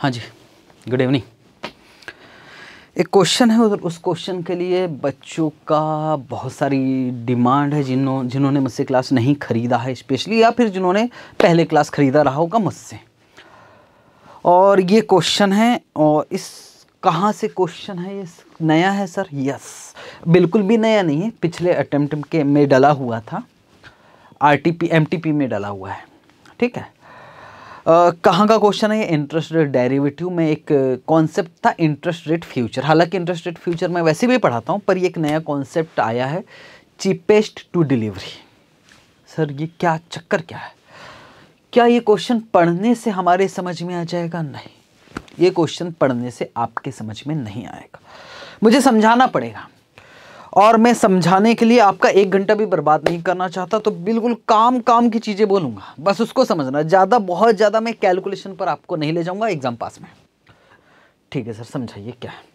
हाँ जी good evening एक क्वेश्चन है उस क्वेश्चन के लिए बच्चों का बहुत सारी डिमांड है जिन्हों जिन्होंने मुझसे क्लास नहीं ख़रीदा है स्पेशली या फिर जिन्होंने पहले क्लास ख़रीदा रहा होगा मुझसे और ये क्वेश्चन है और इस कहाँ से क्वेश्चन है ये नया है सर यस बिल्कुल भी नया नहीं है पिछले अटैम्प्ट के में डला हुआ था R T P M T P में डला हुआ है ठीक है कहाँ का क्वेश्चन है ये इंटरेस्ट रेट डेरिवेटिव में एक कॉन्सेप्ट था इंटरेस्ट रेट फ्यूचर हालांकि इंटरेस्ट रेट फ्यूचर मैं वैसे भी पढ़ाता हूँ पर एक नया कॉन्सेप्ट आया है चीपेस्ट टू डिलीवरी सर ये क्या चक्कर क्या है क्या ये क्वेश्चन पढ़ने से हमारे समझ में आ जाएगा नहीं ये क्वेश्चन पढ़ने से आपके समझ में नहीं आएगा मुझे समझाना पड़ेगा और मैं समझाने के लिए आपका एक घंटा भी बर्बाद नहीं करना चाहता तो बिल्कुल काम काम की चीज़ें बोलूँगा बस उसको समझना ज़्यादा बहुत ज़्यादा मैं कैलकुलेशन पर आपको नहीं ले जाऊँगा एग्ज़ाम पास में ठीक है सर समझाइए क्या है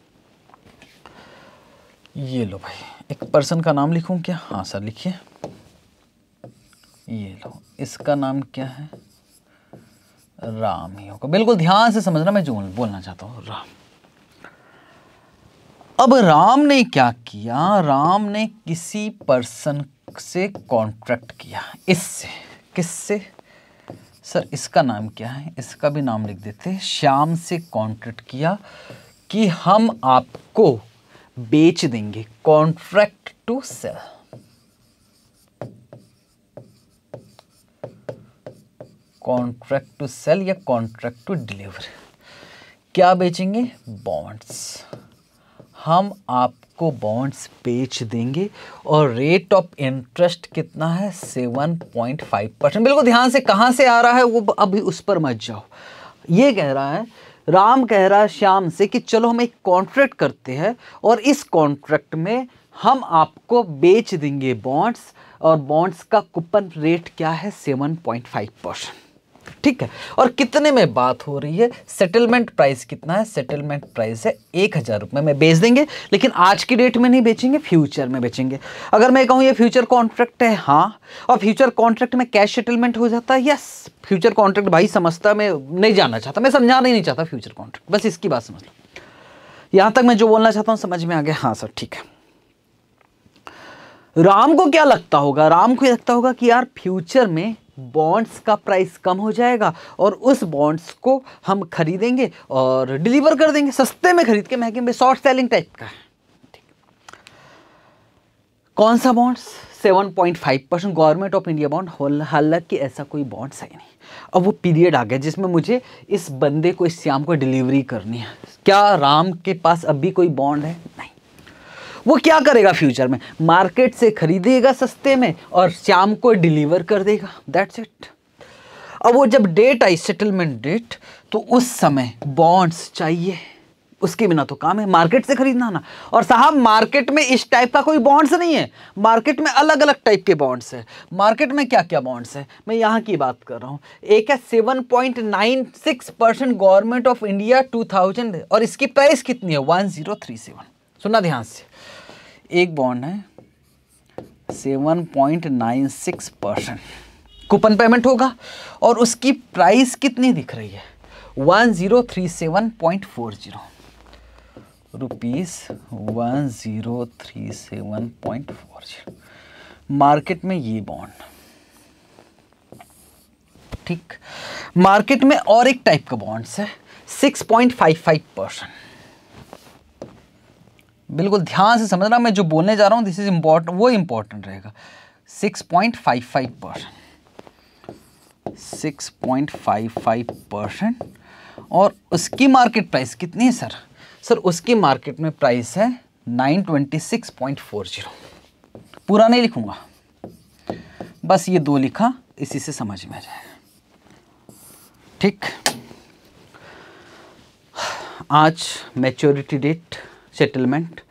ये लो भाई एक पर्सन का नाम लिखूँ क्या हाँ सर लिखिए ये लो इसका नाम क्या है राम ही होगा बिल्कुल ध्यान से समझना मैं जो बोलना चाहता हूँ राम अब राम ने क्या किया राम ने किसी पर्सन से कॉन्ट्रैक्ट किया इससे किससे सर इसका नाम क्या है इसका भी नाम लिख देते श्याम से कॉन्ट्रैक्ट किया कि हम आपको बेच देंगे contract to sell contract to sell या कॉन्ट्रैक्ट टू डिलीवर क्या बेचेंगे बॉन्ड्स हम आपको बॉन्ड्स बेच देंगे और रेट ऑफ इंटरेस्ट कितना है 7.5 परसेंट बिल्कुल ध्यान से कहाँ से आ रहा है वो अभी उस पर मत जाओ ये कह रहा है राम कह रहा है श्याम से कि चलो हम एक कॉन्ट्रैक्ट करते हैं और इस कॉन्ट्रैक्ट में हम आपको बेच देंगे बॉन्ड्स और बॉन्ड्स का कूपन रेट क्या है सेवन पॉइंट फाइव परसेंट ठीक है और कितने में बात हो रही है सेटलमेंट प्राइस कितना है सेटलमेंट प्राइस है एक हज़ार रुपये में बेच देंगे लेकिन आज की डेट में नहीं बेचेंगे फ्यूचर में बेचेंगे अगर मैं कहूँ ये फ्यूचर कॉन्ट्रैक्ट है हाँ और फ्यूचर कॉन्ट्रैक्ट में कैश सेटलमेंट हो जाता है यस फ्यूचर कॉन्ट्रैक्ट भाई समझता मैं नहीं जानना चाहता मैं समझाना ही नहीं चाहता फ्यूचर कॉन्ट्रैक्ट बस इसकी बात समझ लो यहाँ तक मैं जो बोलना चाहता हूँ समझ में आ गया हाँ सर ठीक है राम को क्या लगता होगा राम को लगता होगा कि यार फ्यूचर में बॉन्ड्स का प्राइस कम हो जाएगा और उस बॉन्ड्स को हम खरीदेंगे और डिलीवर कर देंगे सस्ते में खरीद के महंगे में शॉर्ट सेलिंग टाइप का है कौन सा bonds 7.5 percent government of India bond हालांकि ऐसा कोई बॉन्ड्स है नहीं अब वो पीरियड आ गया जिसमें मुझे इस बंदे को इस श्याम को डिलीवरी करनी है क्या राम के पास अभी कोई बॉन्ड है नहीं वो क्या करेगा फ्यूचर में मार्केट से खरीदेगा सस्ते में और शाम को डिलीवर कर देगा दैट्स इट अब वो जब डेट आई सेटलमेंट डेट तो उस समय बॉन्ड्स चाहिए उसके बिना तो काम है मार्केट से खरीदना ना और साहब मार्केट में इस टाइप का कोई बॉन्ड्स नहीं है मार्केट में अलग अलग टाइप के बॉन्ड्स है मार्केट में क्या क्या बॉन्ड्स है मैं यहाँ की बात कर रहा हूँ एक है seven point nine six percent government of India two thousand और इसकी प्राइस कितनी है वन जीरो थ्री सेवन सुनना ध्यान से एक बॉन्ड है seven point nine six percent coupon payment होगा और उसकी प्राइस कितनी दिख रही है one zero three seven point four zero rupees one zero three seven point four zero market में ये बॉन्ड ठीक मार्केट में और एक टाइप का बॉन्ड्स है six point five five percent बिल्कुल ध्यान से समझना मैं जो बोलने जा रहा हूँ दिस इज इम्पॉर्टेंट वो इम्पोर्टेंट रहेगा six point five five percent six point five five percent और उसकी मार्केट प्राइस कितनी है सर सर उसकी मार्केट में प्राइस है nine twenty six point four zero पूरा नहीं लिखूँगा बस ये दो लिखा इसी से समझ में आ जाएगा ठीक आज मैच्योरिटी डेट सेटलमेंट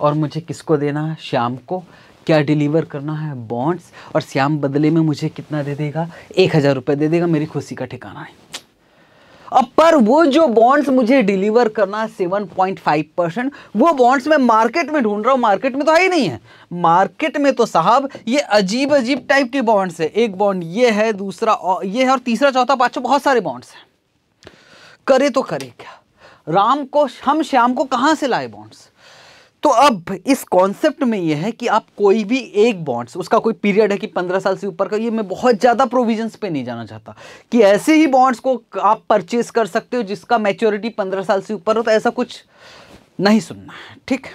और मुझे किसको देना है श्याम को क्या डिलीवर करना है बॉन्ड्स और श्याम बदले में मुझे कितना दे देगा एक हज़ार रुपये दे देगा मेरी खुशी का ठिकाना है अब पर वो जो बॉन्ड्स मुझे डिलीवर करना है सेवन पॉइंट फाइव परसेंट वो बॉन्ड्स मैं मार्केट में ढूंढ रहा हूँ मार्केट में तो है ही नहीं है मार्केट में तो साहब ये अजीब अजीब टाइप के बॉन्ड्स है एक बॉन्ड ये है दूसरा ये है और तीसरा चौथा पाँचों बहुत सारे बॉन्ड्स हैं करे तो करे क्या राम को हम श्याम को कहाँ से लाए बॉन्ड्स तो अब इस कॉन्सेप्ट में यह है कि आप कोई भी एक बॉन्ड्स उसका कोई पीरियड है कि पंद्रह साल से ऊपर का ये मैं बहुत ज़्यादा प्रोविजंस पे नहीं जाना चाहता कि ऐसे ही बॉन्ड्स को आप परचेज कर सकते हो जिसका मैच्योरिटी पंद्रह साल से ऊपर हो तो ऐसा कुछ नहीं सुनना है ठीक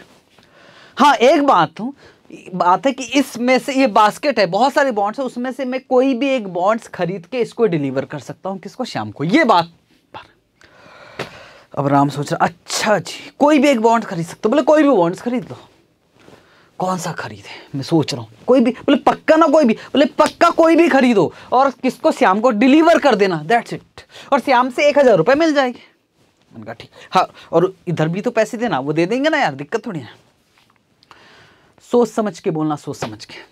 हाँ एक बात हूँ बात है कि इसमें से ये बास्केट है बहुत सारे बॉन्ड्स है उसमें से मैं कोई भी एक बॉन्ड्स खरीद के इसको डिलीवर कर सकता हूँ किसको शाम को ये बात अब राम सोच रहा अच्छा जी कोई भी एक बॉन्ड खरीद सकते बोले कोई भी बॉन्ड्स खरीद लो कौन सा खरीदे मैं सोच रहा हूँ कोई भी बोले पक्का ना कोई भी बोले पक्का कोई भी खरीदो और किसको श्याम को डिलीवर कर देना दैट्स इट और श्याम से एक हज़ार रुपये मिल जाएगी उनका ठीक हाँ और इधर भी तो पैसे देना वो दे देंगे ना यार दिक्कत थोड़ी है सोच समझ के बोलना सोच समझ के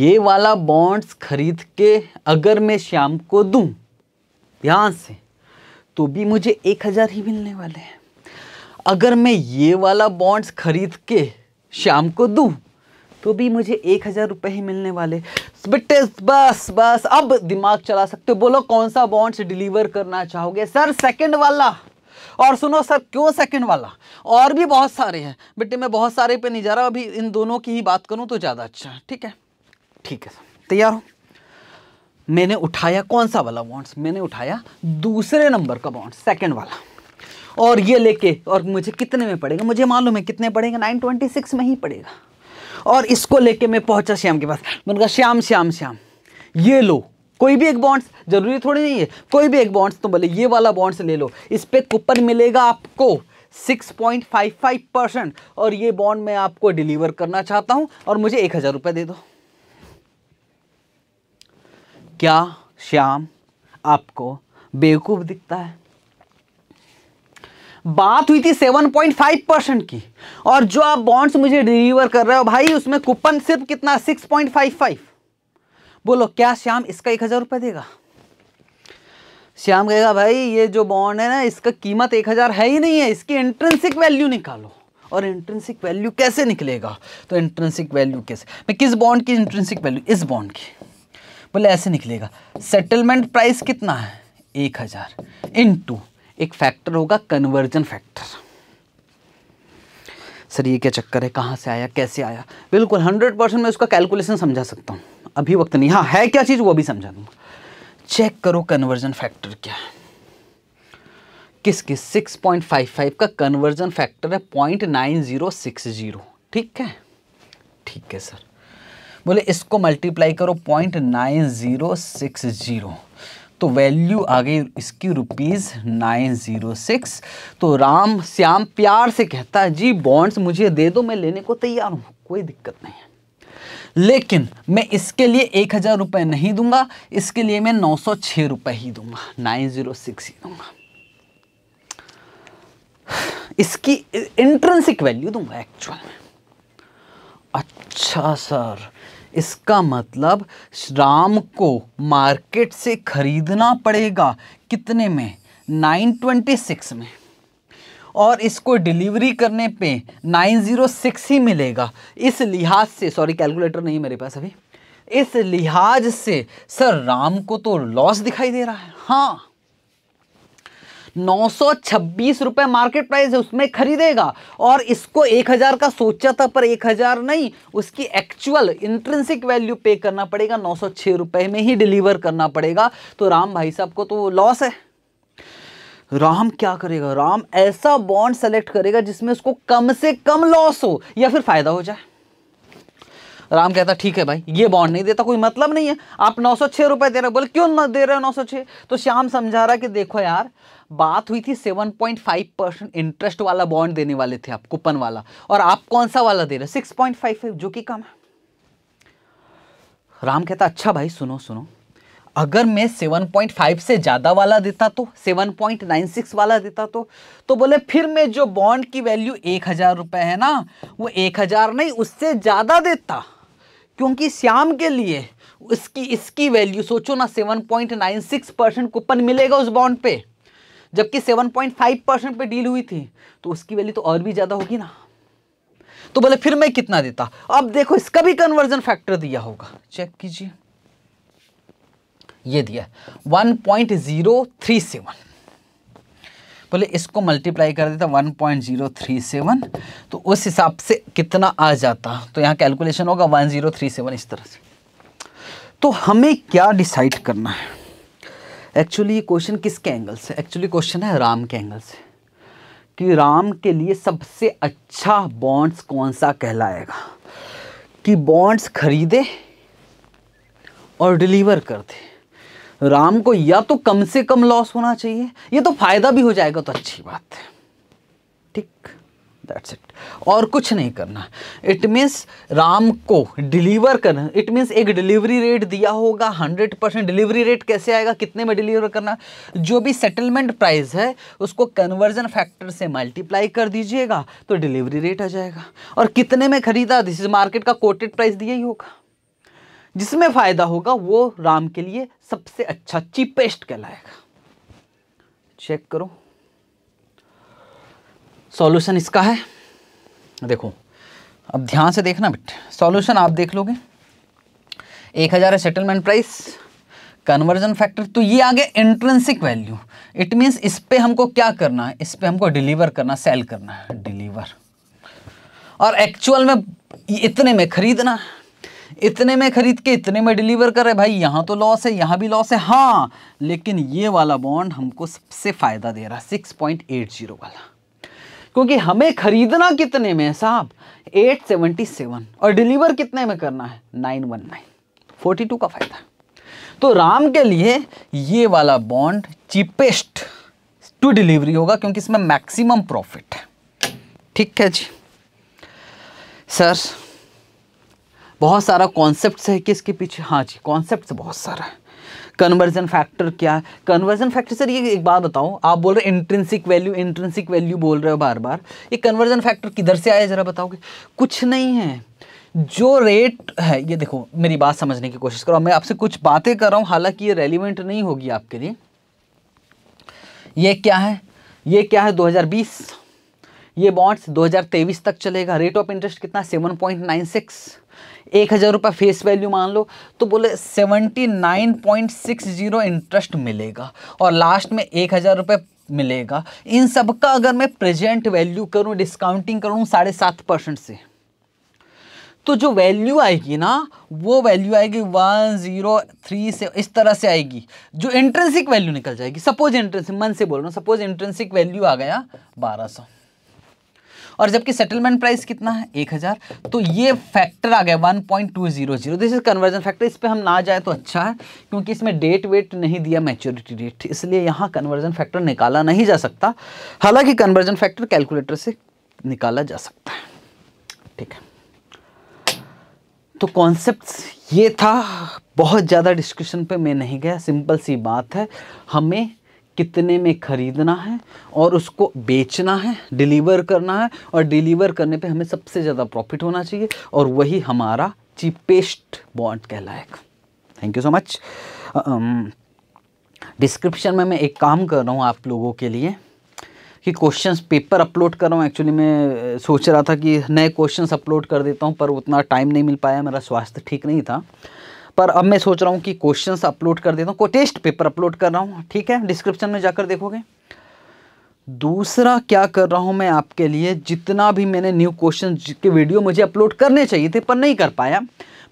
ये वाला बॉन्ड्स खरीद के अगर मैं श्याम को दूं ध्यान से तो भी मुझे एक हज़ार ही मिलने वाले हैं अगर मैं ये वाला बॉन्ड्स खरीद के शाम को दूँ तो भी मुझे एक हज़ार रुपये ही मिलने वाले बेटे बस बस अब दिमाग चला सकते हो बोलो कौन सा बॉन्ड्स डिलीवर करना चाहोगे सर सेकंड वाला और सुनो सर क्यों सेकंड वाला और भी बहुत सारे हैं बेटे मैं बहुत सारे पे नहीं जा रहा अभी इन दोनों की ही बात करूँ तो ज़्यादा अच्छा है ठीक है ठीक है सर तैयार हो मैंने उठाया कौन सा वाला बॉन्ड्स मैंने उठाया दूसरे नंबर का बॉन्ड सेकेंड वाला और ये लेके और मुझे कितने में पड़ेगा मुझे मालूम है कितने पड़ेगा नाइन ट्वेंटी सिक्स में ही पड़ेगा और इसको लेके मैं पहुंचा श्याम के पास मैंने कहा श्याम श्याम श्याम ये लो कोई भी एक बॉन्ड्स जरूरी थोड़ी नहीं है कोई भी एक बॉन्ड्स तो बोले ये वाला बॉन्ड्स ले लो इस पर कूपन मिलेगा आपको 6.55 परसेंट और ये बॉन्ड मैं आपको डिलीवर करना चाहता हूँ और मुझे एक हज़ार रुपये दे दो क्या श्याम आपको बेवकूफ़ दिखता है बात हुई थी 7.5 परसेंट की और जो आप बॉन्ड्स मुझे डिलीवर कर रहे हो भाई उसमें कूपन सिर्फ कितना 6.55 बोलो क्या श्याम इसका एक हज़ार रुपये देगा श्याम कहेगा भाई ये जो बॉन्ड है ना इसका कीमत एक हज़ार है ही नहीं है इसकी इंट्रेंसिक वैल्यू निकालो और इंट्रेंसिक वैल्यू कैसे निकलेगा तो इंट्रेंसिक वैल्यू कैसे मैं किस बॉन्ड की इंट्रेंसिक वैल्यू इस बॉन्ड की बोले ऐसे निकलेगा सेटलमेंट प्राइस कितना है एक हज़ार इन टू एक फैक्टर होगा कन्वर्जन फैक्टर सर ये क्या चक्कर है कहाँ से आया कैसे आया बिल्कुल हंड्रेड परसेंट मैं उसका कैलकुलेशन समझा सकता हूँ अभी वक्त नहीं हाँ है क्या चीज़ वो भी समझा दूंगा चेक करो कन्वर्जन फैक्टर क्या है किस किस सिक्स पॉइंट फाइव फाइव का कन्वर्जन फैक्टर है point nine zero six zero ठीक है ठीक है सर बोले इसको मल्टीप्लाई करो point nine zero six zero तो वैल्यू आ गई इसकी रुपीज़ नाइन ज़ीरो सिक्स तो राम श्याम प्यार से कहता है जी बॉन्ड्स मुझे दे दो मैं लेने को तैयार हूँ कोई दिक्कत नहीं है लेकिन मैं इसके लिए एक हज़ार रुपये नहीं दूंगा इसके लिए मैं नौ सौ छः रुपये ही दूंगा नाइन ज़ीरो सिक्स ही दूंगा इसकी इंट्रेंसिक वैल्यू दूंगा एक्चुअल में अच्छा सर इसका मतलब राम को मार्केट से खरीदना पड़ेगा कितने में 926 में और इसको डिलीवरी करने पे 906 ही मिलेगा इस लिहाज से सॉरी कैलकुलेटर नहीं मेरे पास अभी इस लिहाज से सर राम को तो लॉस दिखाई दे रहा है हाँ नौ सौ छब्बीस मार्केट प्राइस है उसमें खरीदेगा और इसको एक हज़ार का सोचा था पर एक हज़ार नहीं उसकी एक्चुअल इंट्रेंसिक वैल्यू पे करना पड़ेगा नौ सौ में ही डिलीवर करना पड़ेगा तो राम भाई साहब को तो लॉस है राम क्या करेगा राम ऐसा बॉन्ड सेलेक्ट करेगा जिसमें उसको कम से कम लॉस हो या फिर फायदा हो जाए राम कहता ठीक है भाई ये बॉन्ड नहीं देता कोई मतलब नहीं है आप नौ सौ छः दे रहे हो बोले क्यों दे रहे हो नौ सौ छः तो श्याम समझा रहा कि देखो यार बात हुई थी 7.5 परसेंट इंटरेस्ट वाला बॉन्ड देने वाले थे आप कूपन वाला और आप कौन सा वाला दे रहे हो 6.55 जो कि कम है राम कहता अच्छा भाई सुनो सुनो अगर मैं 7.5 से ज़्यादा वाला देता तो 7.96 वाला देता तो तो बोले फिर मैं जो बॉन्ड की वैल्यू एक हज़ार रुपये है ना वो एक हज़ार नहीं उससे ज़्यादा देता क्योंकि श्याम के लिए उसकी इसकी वैल्यू सोचो ना 7.96 परसेंट कूपन मिलेगा उस बॉन्ड पे जबकि 7.5 परसेंट पर डील हुई थी तो उसकी वैल्यू तो और भी ज़्यादा होगी ना तो बोले फिर मैं कितना देता अब देखो इसका भी कन्वर्जन फैक्टर दिया होगा चेक कीजिए ये दिया 1.037 बोले इसको मल्टीप्लाई कर देता 1.037 तो उस हिसाब से कितना आ जाता तो यहाँ कैलकुलेशन होगा 1037 इस तरह से तो हमें क्या डिसाइड करना है एक्चुअली ये क्वेश्चन किसके एंगल से एक्चुअली क्वेश्चन है राम के एंगल से कि राम के लिए सबसे अच्छा बॉन्ड्स कौन सा कहलाएगा कि बॉन्ड्स खरीदे और डिलीवर कर दे राम को या तो कम से कम लॉस होना चाहिए ये तो फ़ायदा भी हो जाएगा तो अच्छी बात है ठीक दैट्स इट और कुछ नहीं करना इट मीन्स राम को डिलीवर करना इट मीन्स एक डिलीवरी रेट दिया होगा हंड्रेड परसेंट डिलीवरी रेट कैसे आएगा कितने में डिलीवर करना जो भी सेटलमेंट प्राइस है उसको कन्वर्जन फैक्टर से मल्टीप्लाई कर दीजिएगा तो डिलीवरी रेट आ जाएगा और कितने में खरीदा दिस इज मार्केट का कोटेड प्राइस दिया ही होगा जिसमें फ़ायदा होगा वो राम के लिए सबसे अच्छा चीपेस्ट कहलाएगा चेक करो सॉल्यूशन इसका है देखो अब ध्यान से देखना बेट सॉल्यूशन आप देख लोगे एक हज़ार है सेटलमेंट प्राइस कन्वर्जन फैक्टर तो ये आ गया इंट्रेंसिक वैल्यू इट मीन्स इस पर हमको क्या करना है इस पर हमको डिलीवर करना सेल करना है डिलीवर और एक्चुअल में इतने में खरीदना इतने में खरीद के इतने में डिलीवर कर रहे भाई यहाँ तो लॉस है यहाँ भी लॉस है हाँ लेकिन ये वाला बॉन्ड हमको सबसे फ़ायदा दे रहा है सिक्स पॉइंट एट जीरो वाला क्योंकि हमें खरीदना कितने में है साहब 877 और डिलीवर कितने में करना है 919 42 का फायदा तो राम के लिए ये वाला बॉन्ड चीपेस्ट टू डिलीवरी होगा क्योंकि इसमें मैक्सिमम प्रॉफिट है ठीक है जी सर बहुत सारा कॉन्सेप्ट है किसके पीछे हाँ जी कॉन्सेप्ट बहुत सारा है कन्वर्जन फैक्टर क्या है कन्वर्जन फैक्टर सर ये एक बात बताओ आप बोल रहे इंट्रेंसिक वैल्यू इंट्रेंसिक वैल्यू बोल रहे हो बार बार ये कन्वर्जन फैक्टर किधर से आया ज़रा बताओगे कुछ नहीं है जो रेट है ये देखो मेरी बात समझने की कोशिश करो मैं आपसे कुछ बातें कर रहा हूँ हालांकि ये रेलिवेंट नहीं होगी आपके लिए ये क्या है ये क्या है 2020 ये बॉन्ड्स 2023 तक चलेगा रेट ऑफ इंटरेस्ट कितना 7.96 एक हज़ार रुपये फेस वैल्यू मान लो तो बोले seventy nine point six zero interest मिलेगा और लास्ट में एक हज़ार रुपये मिलेगा इन सब का अगर मैं प्रेजेंट वैल्यू करूँ डिस्काउंटिंग करूँ साढ़े सात परसेंट से तो जो वैल्यू आएगी ना वो वैल्यू आएगी वन जीरो थ्री से इस तरह से आएगी जो इंट्रेंसिक वैल्यू निकल जाएगी सपोज इंट्रेंसिक मन से बोल रहा हूँ सपोज इंट्रेंसिक वैल्यू आ गया बारह सौ और जबकि सेटलमेंट प्राइस कितना है एक हज़ार तो ये फैक्टर आ गया one point two zero zero this is conversion factor इस पर हम ना जाए तो अच्छा है क्योंकि इसमें डेट वेट नहीं दिया मैच्योरिटी डेट इसलिए यहाँ कन्वर्जन फैक्टर निकाला नहीं जा सकता हालांकि कन्वर्जन फैक्टर कैलकुलेटर से निकाला जा सकता है ठीक है तो कॉन्सेप्ट ये था बहुत ज़्यादा डिस्कशन पे मैं नहीं गया सिंपल सी बात है हमें कितने में ख़रीदना है और उसको बेचना है डिलीवर करना है और डिलीवर करने पे हमें सबसे ज़्यादा प्रॉफिट होना चाहिए और वही हमारा चीपेस्ट बॉन्ड कहलाएगा thank you so much description में मैं एक काम कर रहा हूँ आप लोगों के लिए कि क्वेश्चंस पेपर अपलोड कर रहा हूँ एक्चुअली मैं सोच रहा था कि नए क्वेश्चंस अपलोड कर देता हूँ पर उतना टाइम नहीं मिल पाया मेरा स्वास्थ्य ठीक नहीं था पर अब मैं सोच रहा हूँ कि क्वेश्चंस अपलोड कर देता हूँ को टेस्ट पेपर अपलोड कर रहा हूँ ठीक है डिस्क्रिप्शन में जाकर देखोगे दूसरा क्या कर रहा हूँ मैं आपके लिए जितना भी मैंने न्यू क्वेश्चन के वीडियो मुझे अपलोड करने चाहिए थे पर नहीं कर पाया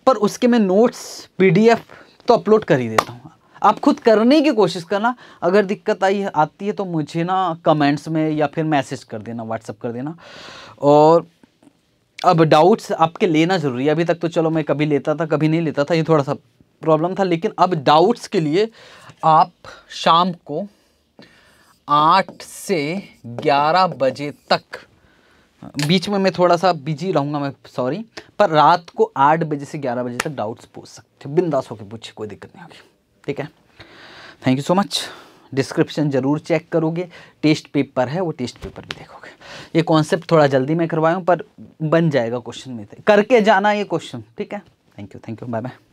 पर उसके मैं नोट्स पी तो अपलोड कर ही देता हूँ आप खुद करने की कोशिश करना अगर दिक्कत आई आती है तो मुझे ना कमेंट्स में या फिर मैसेज कर देना व्हाट्सअप कर देना और अब डाउट्स आपके लेना ज़रूरी है अभी तक तो चलो मैं कभी लेता था कभी नहीं लेता था ये थोड़ा सा प्रॉब्लम था लेकिन अब डाउट्स के लिए आप शाम को आठ से ग्यारह बजे तक बीच में मैं थोड़ा सा बिजी रहूँगा मैं सॉरी पर रात को आठ बजे से ग्यारह बजे तक डाउट्स पूछ सकते हो बिंदास होकर पूछिए कोई दिक्कत नहीं होगी ठीक है thank you so much description ज़रूर चेक करोगे टेस्ट पेपर है वो टेस्ट पेपर भी देखोगे ये कॉन्सेप्ट थोड़ा जल्दी मैं करवाया हूँ पर बन जाएगा क्वेश्चन में करके जाना ये क्वेश्चन ठीक है thank you thank you bye bye